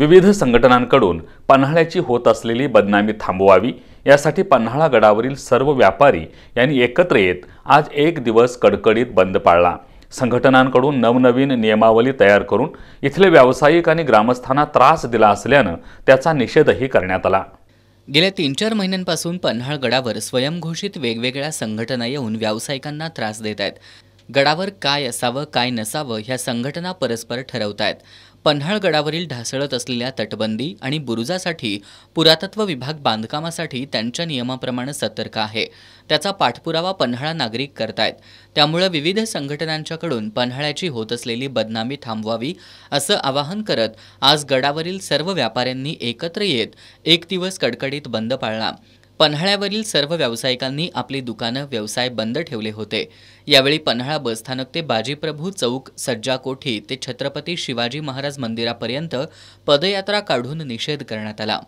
विविध संघटनांकडून पन्हाळ्याची होत असलेली बदनामी थांबवावी यासाठी पन्हाळा गडावरील सर्व व्यापारी यांनी एकत्र येत आज एक दिवस कडकडीत बंद पाळला संघटनांकडून नवनवीन नियमावली तयार करून इथले व्यावसायिक आणि ग्रामस्थांना त्रास दिला असल्यानं त्याचा निषेधही करण्यात आला गेल्या तीन चार महिन्यांपासून पन्हाळ गडावर स्वयंघोषित वेगवेगळ्या संघटना येऊन व्यावसायिकांना त्रास देत आहेत गडावर काय असावं काय नसावं ह्या संघटना परस्पर पन्हाळ गडावरील ढासळत असलेल्या तटबंदी आणि बुरुजासाठी पुरातत्व विभाग बांधकामासाठी त्यांच्या नियमाप्रमाणे सतर्क आहे त्याचा पाठपुरावा पन्हाळा नागरिक करतायत त्यामुळे विविध संघटनांच्याकडून पन्हाळ्याची होत असलेली बदनामी थांबवावी असं आवाहन करत आज गडावरील सर्व व्यापाऱ्यांनी एकत्र येत एक दिवस कडकडीत बंद पाळला पन्हाळ्यावरील सर्व व्यावसायिकांनी आपली दुकानं व्यवसाय बंद ठेवले होते यावेळी पन्हाळा बसस्थानक ते बाजीप्रभू चौक सज्जा कोठी ते छत्रपती शिवाजी महाराज मंदिरापर्यंत पदयात्रा काढून निषेध करण्यात आला